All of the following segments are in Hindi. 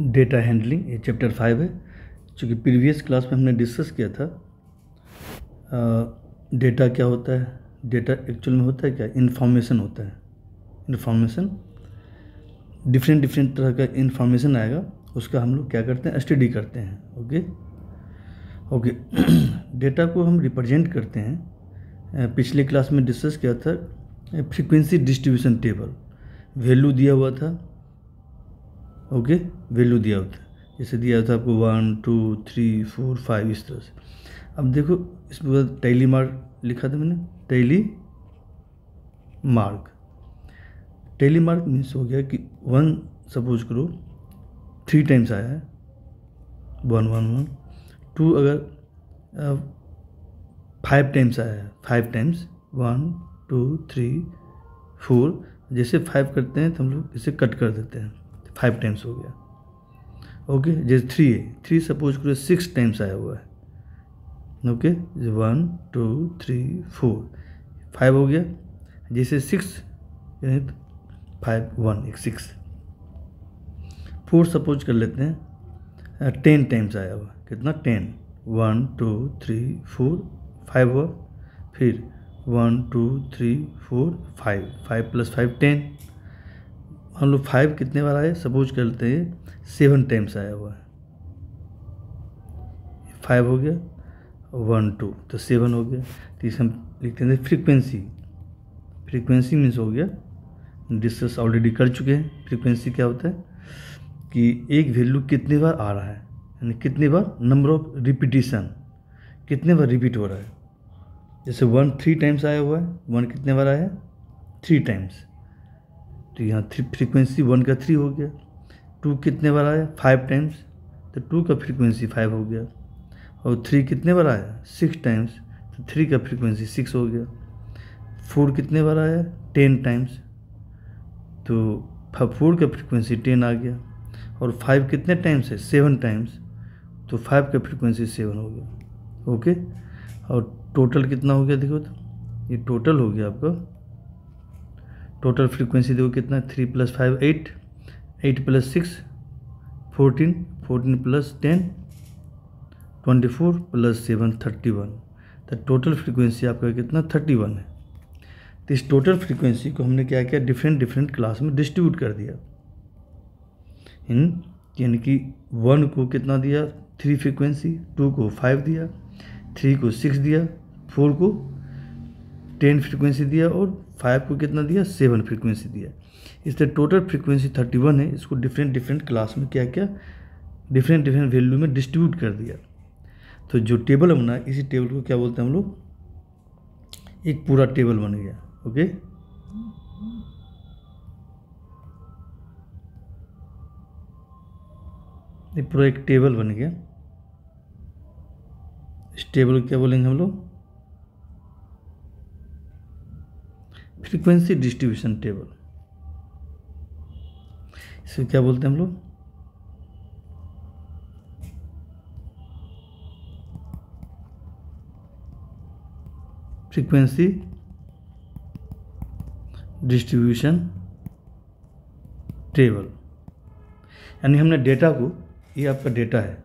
डेटा हैंडलिंग ये चैप्टर फाइव है चूँकि प्रीवियस क्लास में हमने डिस्कस किया था डेटा क्या होता है डेटा एक्चुअल में होता है क्या इन्फॉर्मेशन होता है इन्फॉर्मेशन डिफरेंट डिफरेंट तरह का इन्फॉर्मेशन आएगा उसका हम लोग क्या करते हैं स्टडी करते हैं ओके ओके डेटा को हम रिप्रेजेंट करते हैं पिछले क्लास में डिस्कस किया था फ्रीक्वेंसी डिस्ट्रीब्यूशन टेबल वैल्यू दिया हुआ था ओके वैल्यू दिया होता है जैसे दिया होता है आपको one two three four five इस तरह से अब देखो इसमें बाद टैली मार्क लिखा था मैंने tally mark tally mark means हो गया कि वन सपोज करो थ्री टाइम्स आया है वन वन वन टू अगर फाइव टाइम्स आया है five times one two three four जैसे फाइव करते हैं तो हम लोग इसे कट कर देते हैं फाइव टाइम्स हो गया ओके जैसे थ्री है थ्री सपोज करो सिक्स टाइम्स आया हुआ है okay one two three four five हो गया जैसे सिक्स फाइव वन एक सिक्स फोर सपोज कर लेते हैं टेन uh, टाइम्स आया हुआ कितना ten one two three four five हुआ फिर one two three four five five plus five ten हम लोग फाइव कितने बार आए सपोज करते हैं सेवन टाइम्स आया हुआ है फाइव हो गया वन टू तो सेवन हो गया तो इसे हम लिखते हैं फ्रीक्वेंसी फ्रीक्वेंसी मीन्स हो गया डिस्कस ऑलरेडी कर चुके हैं फ्रीक्वेंसी क्या होता है कि एक वैल्यू कितने बार आ रहा है यानी कितने बार नंबर ऑफ रिपीटिशन कितने बार रिपीट हो रहा है जैसे वन थ्री टाइम्स आया हुआ है वन कितने बार आया है थ्री टाइम्स तो यहाँ थ्री फ्रीक्वेंसी वन का थ्री हो गया टू कितने बार आया फाइव टाइम्स तो टू का फ्रीक्वेंसी फाइव हो गया और थ्री कितने बार आया सिक्स टाइम्स तो थ्री का फ्रीक्वेंसी सिक्स हो गया फोर कितने बार आया टेन टाइम्स तो फोर का फ्रीक्वेंसी टेन आ गया और फाइव कितने टाइम्स है सेवन टाइम्स तो फाइव का फ्रीक्वेंसी सेवन हो गया ओके और टोटल कितना हो गया देखो तो ये टोटल हो गया आपका टोटल फ्रीक्वेंसी देखो कितना three plus five eight eight plus six fourteen fourteen plus ten twenty four plus seven thirty one तो टोटल फ्रीक्वेंसी आपका कितना थर्टी वन है तो इस टोटल फ्रीक्वेंसी को हमने क्या किया डिफरेंट डिफरेंट क्लास में डिस्ट्रीब्यूट कर दिया इन hmm? यानी कि वन को कितना दिया थ्री फ्रीक्वेंसी टू को फाइव दिया थ्री को सिक्स दिया फोर को टेन फ्रीक्वेंसी दिया और फाइव को कितना दिया सेवन फ्रीक्वेंसी दिया इसलिए टोटल फ्रीक्वेंसी थर्टी वन है इसको डिफरेंट डिफरेंट क्लास में क्या क्या डिफरेंट डिफरेंट वैल्यू में डिस्ट्रीब्यूट कर दिया तो जो टेबल बना इसी टेबल को क्या बोलते हैं हम लोग एक पूरा टेबल बन गया ओके पूरा एक टेबल बन गया इस टेबल को क्या बोलेंगे हम लोग फ्रीक्वेंसी डिस्ट्रीब्यूशन टेबल इसे क्या बोलते हैं हम लोग फ्रीक्वेंसी डिस्ट्रीब्यूशन टेबल यानी हमने डेटा को ये आपका डेटा है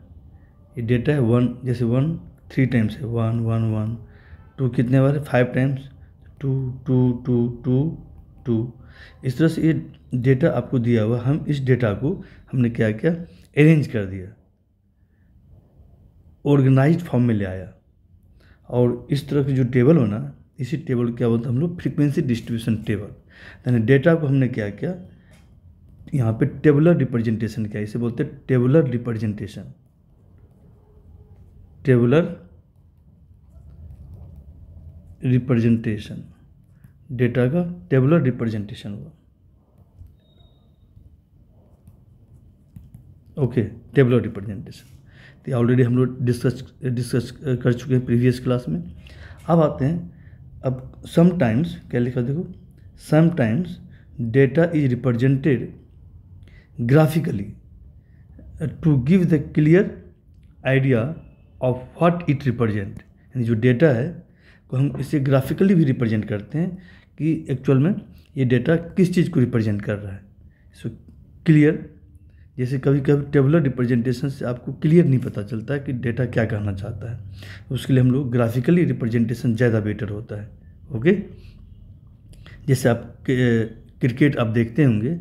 ये डेटा है वन जैसे वन थ्री टाइम्स है वन वन वन टू कितने बार five times two two two two two इस तरह से ये डेटा आपको दिया हुआ हम इस डेटा को हमने क्या किया अरेंज कर दिया ऑर्गेनाइज फॉर्म में ले आया और इस तरह की जो टेबल ना इसी टेबल क्या बोलते हैं हम लोग फ्रीक्वेंसी डिस्ट्रीब्यूशन टेबल यानी डेटा को हमने क्या किया यहाँ पे टेबुलर रिप्रेजेंटेशन क्या इसे बोलते हैं tabular representation tabular representation data का टेबुलर रिप्रेजेंटेशन हुआ ओके टेबुलर रिप्रेजेंटेशन तो ऑलरेडी हम लोग डिस्कस डिस्कस कर चुके हैं प्रीवियस क्लास में अब आते हैं अब समटाइम्स क्या लिखा देखो sometimes data is represented graphically to give the clear idea of what it represent यानी जो डेटा है को हम इसे ग्राफिकली भी रिप्रेजेंट करते हैं कि एक्चुअल में ये डेटा किस चीज़ को रिप्रेजेंट कर रहा है सो क्लियर जैसे कभी कभी टेबलर रिप्रेजेंटेशन से आपको क्लियर नहीं पता चलता है कि डेटा क्या कहना चाहता है उसके लिए हम लोग ग्राफिकली रिप्रेजेंटेशन ज़्यादा बेटर होता है ओके जैसे आप क्रिकेट आप देखते होंगे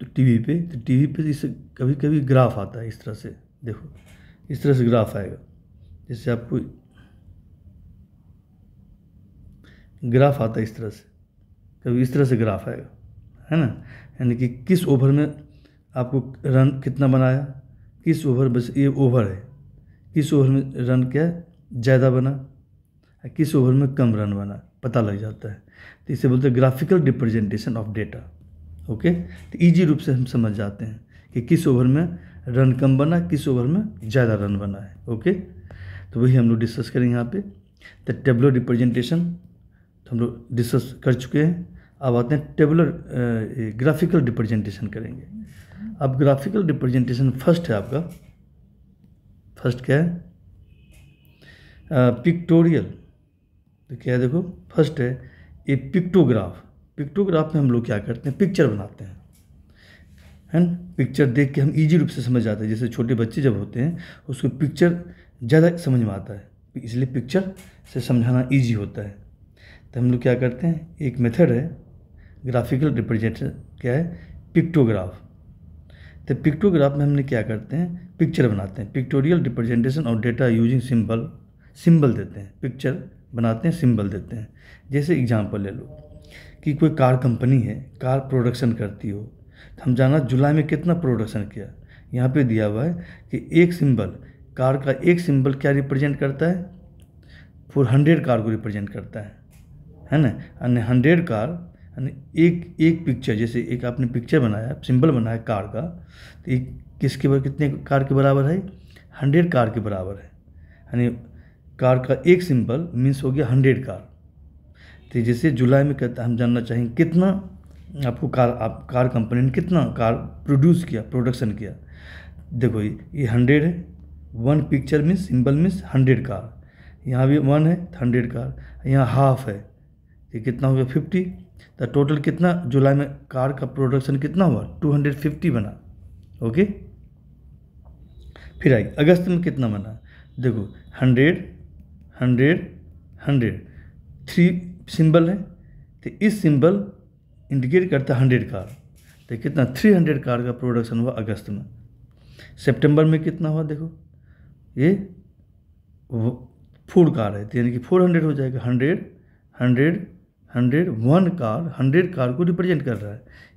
तो टीवी पे तो टीवी पे इसे कभी कभी ग्राफ आता है इस तरह से देखो इस तरह से ग्राफ आएगा जैसे आपको ग्राफ आता है इस तरह से कभी इस तरह से ग्राफ आएगा है ना यानी कि किस ओवर में आपको रन कितना बनाया किस ओवर बस ये ओवर है किस ओवर में रन क्या ज़्यादा बना किस ओवर में कम रन बना पता लग जाता है तो इसे बोलते हैं graphical representation of data okay तो ईजी रूप से हम समझ जाते हैं कि किस ओवर में रन कम बना किस ओवर में ज़्यादा रन बना है ओके तो वही हम लोग डिस्कस करेंगे यहाँ पे द टेबलो रिप्रेजेंटेशन तो हम लोग डिस्कस कर चुके हैं अब आते हैं टेबुलर ग्राफिकल रिप्रेजेंटेशन करेंगे अब ग्राफिकल रिप्रेजेंटेशन फर्स्ट है आपका फर्स्ट क्या है पिक्टोरियल तो क्या है देखो फर्स्ट है ये पिक्टोग्राफ पिक्टोग्राफ में हम लोग क्या करते हैं पिक्चर बनाते हैं है ना पिक्चर देख के हम इजी रूप से समझ जाते हैं जैसे छोटे बच्चे जब होते हैं उसको पिक्चर ज़्यादा समझ में आता है इसलिए पिक्चर से समझाना ईजी होता है तो हम लोग क्या करते हैं एक मेथड है ग्राफिकल रिप्रेजेंटेशन क्या है पिक्टोग्राफ तो पिक्टोग्राफ में हमने क्या करते हैं पिक्चर बनाते हैं पिक्टोरियल रिप्रेजेंटेशन और डेटा यूजिंग सिंबल सिंबल देते हैं पिक्चर बनाते हैं सिंबल देते हैं जैसे एग्जांपल ले लो कि कोई कार कंपनी है कार प्रोडक्शन करती हो तो हम जाना जुलाई में कितना प्रोडक्शन किया यहाँ पे दिया हुआ है कि एक सिंबल कार का एक सिंबल क्या रिप्रेजेंट करता है फोर हंड्रेड कार को रिप्रेजेंट करता है है ना यानी हंड्रेड कार यानी एक एक पिक्चर जैसे एक आपने पिक्चर बनाया सिंबल बनाया कार का तो एक किसके बराबर कितने कार के बराबर है हंड्रेड कार के बराबर है यानी कार का एक सिंबल मीन्स हो गया हंड्रेड कार तो जैसे जुलाई में कहता हम जानना चाहेंगे कितना आपको कार आप कार कंपनी ने कितना कार प्रोड्यूस किया प्रोडक्शन किया देखो ये हंड्रेड है one picture means symbol means hundred car यहाँ भी वन है हंड्रेड कार यहाँ हाफ है ये कितना हो गया फिफ्टी तो टोटल कितना जुलाई में कार का प्रोडक्शन कितना हुआ टू हंड्रेड फिफ्टी बना ओके फिर आइए अगस्त में कितना बना देखो hundred hundred hundred three symbol है तो इस सिंबल इंडिकेट करता है हंड्रेड कार तो कितना थ्री हंड्रेड कार का प्रोडक्शन हुआ अगस्त में सेप्टेम्बर में कितना हुआ देखो ये फोर कार है तो यानी कि फोर हंड्रेड हो जाएगा hundred hundred hundred one car hundred car को रिप्रेजेंट कर रहा है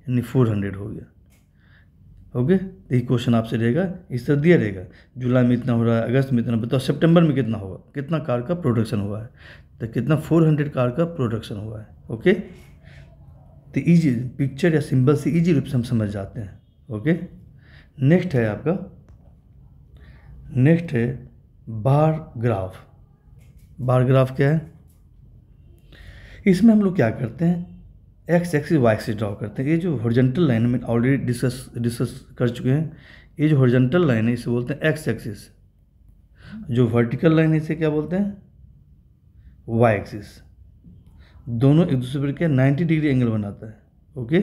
यानी फोर हंड्रेड हो गया ओके तो ये क्वेश्चन आपसे रहेगा इस तरह दिया रहेगा जुलाई में इतना हो रहा है अगस्त में इतना बताओ सितंबर में कितना होगा कितना कार का प्रोडक्शन हुआ है तो कितना फोर हंड्रेड कार का प्रोडक्शन हुआ है ओके तो ईजी पिक्चर या सिंबल से ईजी रूप से हम समझ जाते हैं ओके नेक्स्ट है आपका नेक्स्ट है बार ग्राफ बार ग्राफ क्या है इसमें हम लोग क्या करते हैं X axis Y axis draw करते हैं ये जो हॉरिजेंटल लाइन में ऑलरेडी डिस्कस डिस्कस कर चुके हैं ये जो हॉरिजेंटल लाइन है इसे बोलते हैं एक्स एक्सिस जो वर्टिकल लाइन है इसे क्या बोलते हैं वाई एक्सिस दोनों एक दूसरे पर क्या नाइन्टी डिग्री एंगल बनाता है ओके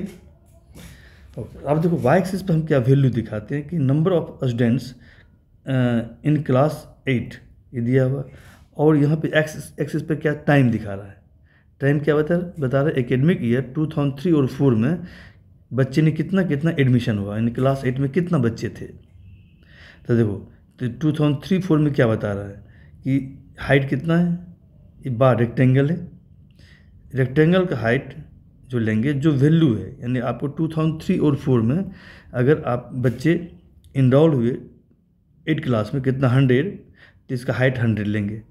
ओके अब देखो वाई एक्सिस पर हम क्या वैल्यू दिखाते हैं कि number of students in class eight ये दिया हुआ और यहाँ पे एक्स एक्सिस पे क्या टाइम दिखा रहा है टाइम क्या बता बता रहे academic year two thousand three और फोर में बच्चे ने कितना कितना एडमिशन हुआ यानी क्लास एट में कितना बच्चे थे तो देखो तो टू थाउजेंड थ्री फोर में क्या बता रहा है कि हाइट कितना है ये बार रेक्टेंगल है रेक्टेंगल का हाइट जो लेंगे जो वैल्यू है यानी आपको टू थाउजेंड थ्री और फोर में अगर आप बच्चे इनरोल हुए एट क्लास में कितना हंड्रेड तो इसका हाइट हंड्रेड लेंगे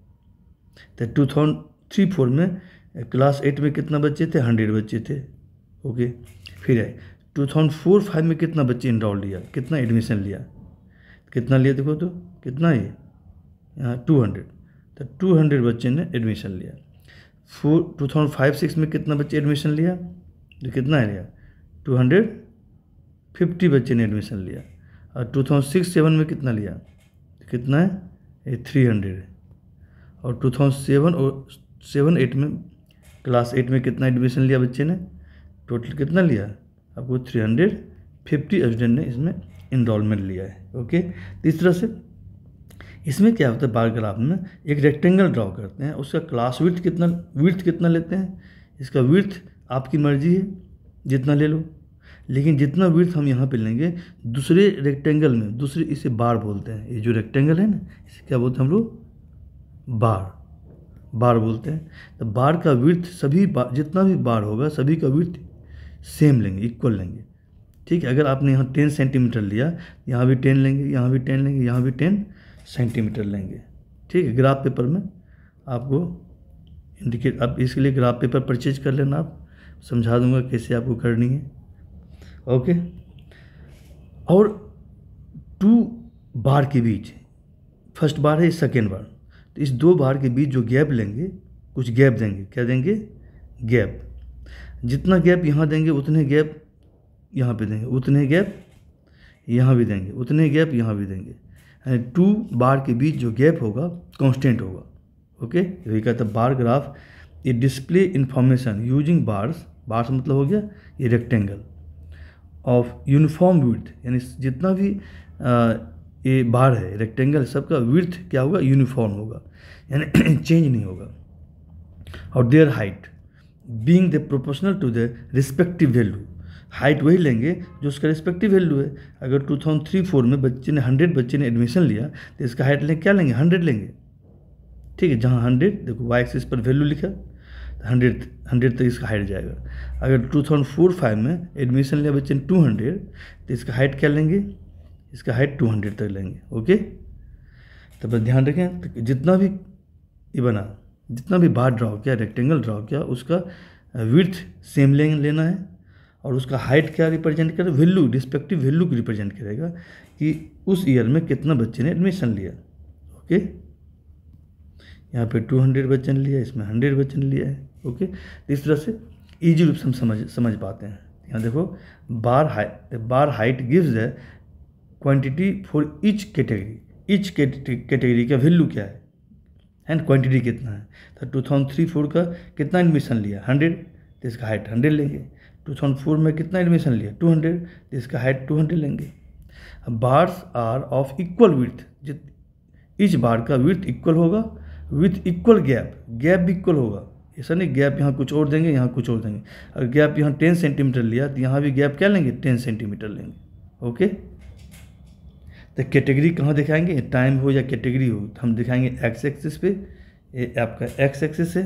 तो टू थाउजेंड थ्री फोर में क्लास एट में कितना बच्चे थे हंड्रेड बच्चे थे ओके फिर है टू थाउजेंड फोर फाइव में कितना बच्चे इनरोल लिया कितना एडमिशन लिया कितना लिया देखो तो कितना ये यहाँ टू हंड्रेड तो टू हंड्रेड बच्चे ने एडमिशन लिया four two thousand five six में कितना बच्चे एडमिशन लिया तो कितना लिया टू हंड्रेड फिफ्टी बच्चे ने एडमिशन लिया और टू थाउजेंड सिक्स सेवन में कितना लिया तो कितना है ये थ्री हंड्रेड और टू थाउजेंड सेवन और सेवन एट में क्लास एट में कितना एडमिशन लिया बच्चे ने टोटल कितना लिया आपको थ्री हंड्रेड फिफ्टी स्टूडेंट ने इसमें इनरोलमेंट लिया है ओके इस तरह से इसमें क्या होता है बार ग्राफ में एक रेक्टेंगल ड्रॉ करते हैं उसका क्लास विर्थ कितना विर्थ कितना लेते हैं इसका विर्थ आपकी मर्जी है जितना ले लो लेकिन जितना विर्थ हम यहाँ पे लेंगे दूसरे रेक्टेंगल में दूसरे इसे बार बोलते हैं ये जो रेक्टेंगल है ना इसे क्या बोलते हैं हम लोग बार बार बोलते हैं तो बार का वृत्त सभी बार जितना भी बार होगा सभी का वृत्त सेम लेंगे इक्वल लेंगे ठीक है अगर आपने यहाँ टेन सेंटीमीटर लिया यहाँ भी टेन लेंगे यहाँ भी टेन लेंगे यहाँ भी टेन सेंटीमीटर लेंगे ठीक है ग्राफ पेपर में आपको इंडिकेट आप इसके लिए ग्राफ पेपर परचेज कर लेना आप समझा दूंगा कैसे आपको करनी है ओके और टू बार के बीच फर्स्ट बार है सेकेंड बार तो इस दो बार के बीच जो गैप लेंगे कुछ गैप देंगे क्या देंगे गैप जितना गैप यहाँ देंगे उतने गैप यहाँ पे देंगे उतने गैप यहाँ भी देंगे उतने गैप यहाँ भी देंगे यानी टू बार के बीच जो गैप होगा कांस्टेंट होगा ओके यही कहता बार ग्राफ ये display information using bars bars मतलब हो गया ये रेक्टेंगल ऑफ यूनिफॉर्म विथ यानी जितना भी ये बार है रेक्टेंगल सबका विर्थ क्या होगा यूनिफॉर्म होगा यानी चेंज नहीं होगा और their height being the proportional to the respective value height वही लेंगे जो उसका रिस्पेक्टिव वैल्यू है अगर टू थाउजेंड थ्री फोर में बच्चे ने हंड्रेड बच्चे ने एडमिशन लिया तो इसका हाइट लेंगे क्या लेंगे हंड्रेड लेंगे ठीक है जहाँ हंड्रेड देखो वाई एक्सिस पर वैल्यू लिखा तो हंड्रेड हंड्रेड तक इसका हाइट जाएगा अगर टू थाउजेंड फोर फाइव में एडमिशन लिया बच्चे ने टू हंड्रेड तो इसका हाइट क्या लेंगे इसका हाइट 200 तक लेंगे ओके तो बस ध्यान रखें तो जितना भी ये बना जितना भी बार ड्रा किया रेक्टेंगल ड्रा किया उसका विर्थ सेम लेना है और उसका हाइट क्या रिप्रेजेंट करेगा वैल्यू रिस्पेक्टिव वैल्यू को रिप्रेजेंट करेगा कि उस ईयर में कितना बच्चे ने एडमिशन लिया ओके यहाँ पे 200 बच्चे ने लिया इसमें 100 बच्चे ने लिया है ओके तो इस तरह से ईजी रूप से हम समझ समझ पाते हैं यहाँ देखो bar height bar height gives the quantity for each category each category का वैल्यू क्या है एंड क्वांटिटी कितना है तो टू थाउजेंड थ्री फोर का कितना एडमिशन लिया हंड्रेड तो इसका हाइट हंड्रेड लेंगे टू थाउजेंड फोर में कितना एडमिशन लिया टू हंड्रेड तो इसका हाइट टू हंड्रेड लेंगे bars are of equal width each bar का विथ इक्वल होगा विथ इक्वल गैप गैप भी इक्वल होगा ऐसा नहीं गैप यहाँ कुछ और देंगे यहाँ कुछ और देंगे अगर गैप यहाँ टेन सेंटीमीटर लिया तो यहाँ भी गैप क्या लेंगे टेन सेंटीमीटर लेंगे ओके तो कैटेगरी कहाँ दिखाएंगे टाइम हो या कैटेगरी हो तो हम दिखाएंगे एक्स एक्सिस पे ये आपका एक्स एक्सिस है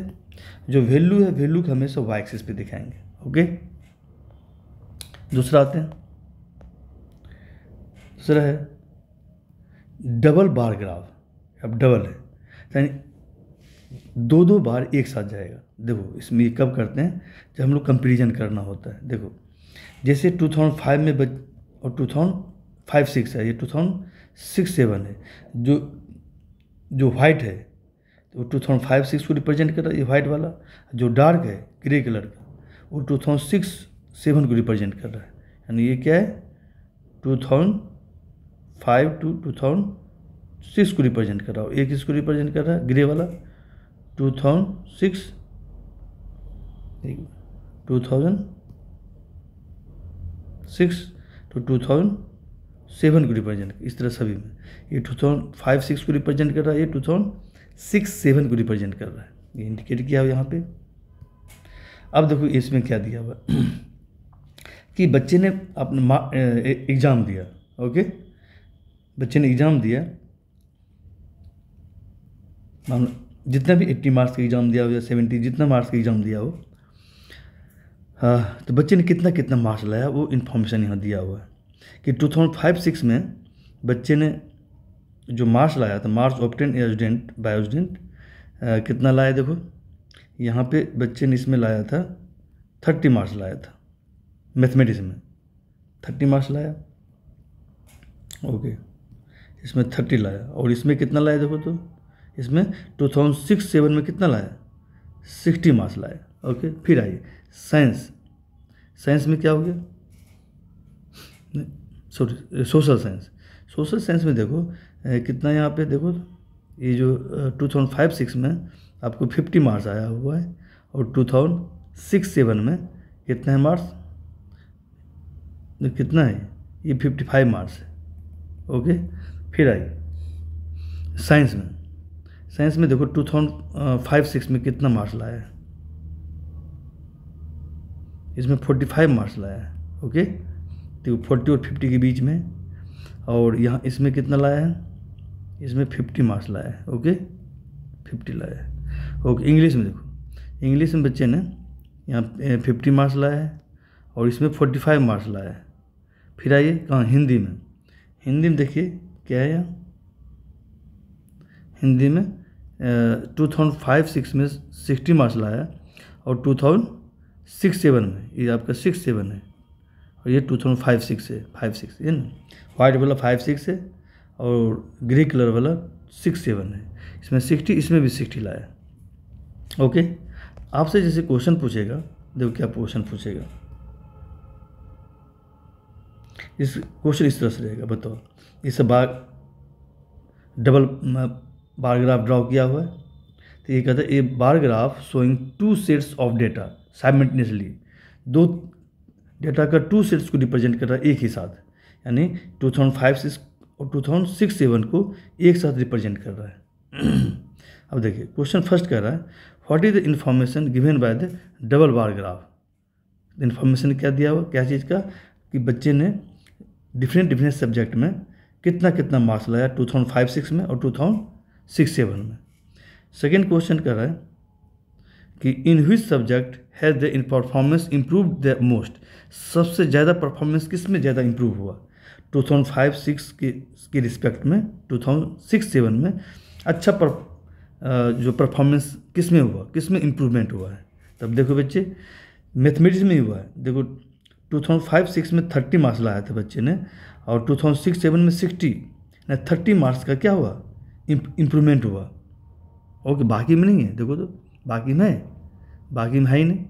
जो वैल्यू है वैल्यू का हमेशा वाई एक्सिस पे दिखाएंगे ओके दूसरा आते हैं दूसरा है डबल बार ग्राफ अब डबल है यानी दो दो बार एक साथ जाएगा देखो इसमें कब करते हैं जब हम लोग कंपेरिजन करना होता है देखो जैसे फाइव में बच और थाउजेंड फाइव सिक्स है ये टू थाउजेंड सिक्स सेवन है जो जो वाइट है वो टू थाउजेंड फाइव सिक्स को रिप्रेजेंट कर रहा है ये वाइट वाला जो डार्क है ग्रे कलर का वो टू थाउजेंड सिक्स सेवन को रिप्रेजेंट कर रहा है यानी ये क्या है two thousand five to two thousand six को रिप्रेजेंट कर रहा है एक इसको रिप्रेजेंट कर रहा है ग्रे वाला two thousand six two thousand six to two thousand seven को रिप्रेजेंट इस तरह सभी में ये टू थाउजेंड फाइव सिक्स को रिप्रेजेंट कर रहा है ये टू थाउजेंड सिक्स सेवन को रिप्रेजेंट कर रहा है ये इंडिकेट किया हुआ यहाँ पे अब देखो इसमें क्या दिया हुआ कि बच्चे ने अपना एग्ज़ाम दिया ओके बच्चे ने एग्ज़ाम दिया जितना भी एट्टी मार्क्स का एग्ज़ाम दिया हो या सेवेंटी जितना मार्क्स का एग्ज़ाम दिया हो हाँ तो बच्चे ने कितना कितना मार्क्स लाया वो इन्फॉर्मेशन यहाँ दिया हुआ है कि 2005-6 में बच्चे ने जो मार्स लाया था मार्स ऑप्टेन एजुडेंट बायोजेंट कितना लाया देखो यहाँ पे बच्चे ने इसमें लाया था थर्टी मार्क्स लाया था मैथमेटिक्स में थर्टी मार्क्स लाया ओके इसमें थर्टी लाया और इसमें कितना लाया देखो तो इसमें टू थाउजेंड सिक्स सेवन में कितना लाया सिक्सटी मार्क्स लाया ओके फिर आइए साइंस साइंस में क्या हो गया sorry social science social science में देखो कितना यहाँ पे देखो ये जो टू थाउजेंड फाइव सिक्स में आपको फिफ्टी मार्क्स आया हुआ है और टू थाउजेंड सिक्स सेवन में कितना है मार्क्स तो कितना है ये फिफ्टी फाइव मार्क्स है ओके फिर आई साइंस में साइंस में देखो टू थाउजेंड फाइव सिक्स में कितना मार्क्स लाया है इसमें फोर्टी फाइव मार्क्स लाया है ओके तो फोर्टी और फिफ्टी के बीच में और यहाँ इसमें कितना लाया है इसमें फिफ्टी मार्क्स लाया है ओके फिफ्टी लाया है ओके इंग्लिश में देखो इंग्लिश में बच्चे ने यहाँ फिफ्टी मार्क्स लाया है और इसमें फोर्टी फाइव मार्क्स लाया है फिर आइए कहाँ हिंदी में हिंदी में देखिए क्या है यहाँ हिंदी में टू थाउजेंड फाइव सिक्स में सिक्सटी मार्क्स लाया और टू थाउजेंड सिक्स सेवन में ये आपका सिक्स सेवन है और ये टू थाउजेंड फाइव सिक्स है फाइव सिक्स है ना वाइट वाला फाइव सिक्स है और ग्रे कलर वाला सिक्स सेवन है इसमें सिक्सटी इसमें भी सिक्सटी लाया ओके आपसे जैसे क्वेश्चन पूछेगा देखो क्या क्वेश्चन पूछेगा इस क्वेश्चन इस तरह से रहेगा बताओ इस बार डबल बारग्राफ ड्रॉ किया हुआ है तो ये कहता है a bar graph showing two sets of data simultaneously दो डेटा का टू सेट्स को रिप्रेजेंट कर रहा है एक ही साथ यानी 2005 सिक्स और 2006 सेवन को एक साथ रिप्रेजेंट कर रहा है अब देखिए क्वेश्चन फर्स्ट कह रहा है what is the information given by the double bar graph information क्या दिया हुआ क्या चीज़ का कि बच्चे ने डिफरेंट डिफरेंट सब्जेक्ट में कितना कितना मार्क्स लाया टू थाउजेंड फाइव सिक्स में और टू थाउजेंड सिक्स सेवन में सेकेंड क्वेश्चन कह रहा है कि in which subject has the in performance improve the most सबसे ज़्यादा परफॉर्मेंस किस में ज़्यादा इम्प्रूव हुआ 2005 फाइव के के रिस्पेक्ट में 2006 सेवन में अच्छा पर, जो परफॉर्मेंस किस में हुआ किस में इम्प्रूवमेंट हुआ है तब देखो बच्चे मैथमेटिक्स में ही हुआ है देखो 2005 सिक्स में 30 मार्क्स लाया था बच्चे ने और 2006 सेवन में 60 ना 30 मार्क्स का क्या हुआ इम्प्रूवमेंट हुआ ओके बाकी में नहीं है देखो तो बाकी में बाकी में है ही नहीं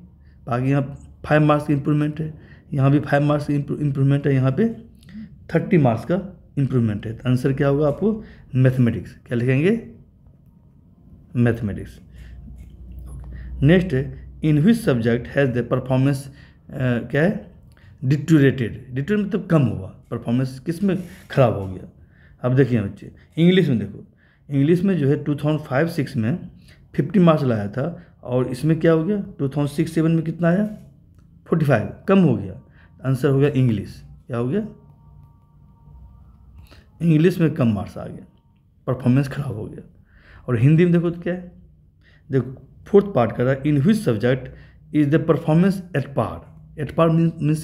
बाकी यहाँ फाइव मार्क्स की इम्प्रूवमेंट है यहाँ भी फाइव मार्क्स की इम्प्रूवमेंट है यहाँ पे थर्टी मार्क्स का इम्प्रूवमेंट है तो आंसर क्या होगा आपको मैथमेटिक्स क्या लिखेंगे mathematics next in which subject has the performance क्या है डिटोरेटेड डिटोरेट मतलब कम हुआ परफॉर्मेंस किस में ख़राब हो गया अब देखिए बच्चे इंग्लिश में देखो इंग्लिश में जो है टू थाउजेंड फाइव सिक्स में फिफ्टी मार्क्स लाया था और इसमें क्या हो गया टू थाउजेंड सिक्स सेवन में कितना आया फोर्टी फाइव कम हो गया आंसर हो गया इंग्लिश क्या हो गया इंग्लिश में कम मार्क्स आ गया परफॉर्मेंस खराब हो गया और हिंदी में देखो तो क्या है देखो फोर्थ पार्ट कर रहा है in which subject is the performance at par at par means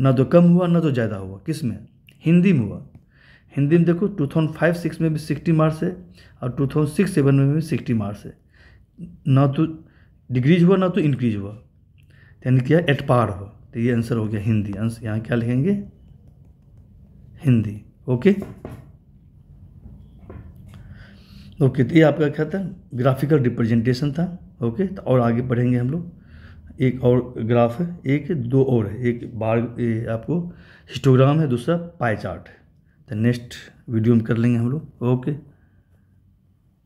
ना तो कम हुआ ना तो ज़्यादा हुआ किस में हिंदी में हुआ हिंदी में देखो टू थाउजेंड फाइव सिक्स में भी सिक्सटी मार्क्स है और टू थाउजेंड सिक्स सेवन में भी सिक्सटी मार्क्स है ना तो डिक्रीज हुआ ना तो इंक्रीज हुआ यानी क्या एट पार हो तो ये आंसर हो गया हिंदी आंसर यहाँ क्या लिखेंगे हिंदी ओके ओके तो ये आपका क्या था ग्राफिकल रिप्रेजेंटेशन था ओके तो और आगे पढ़ेंगे हम लोग एक और ग्राफ है एक दो और है एक बार ए, आपको हिस्टोग्राम है दूसरा पाई चार्ट है तो नेक्स्ट वीडियो में कर लेंगे हम लोग ओके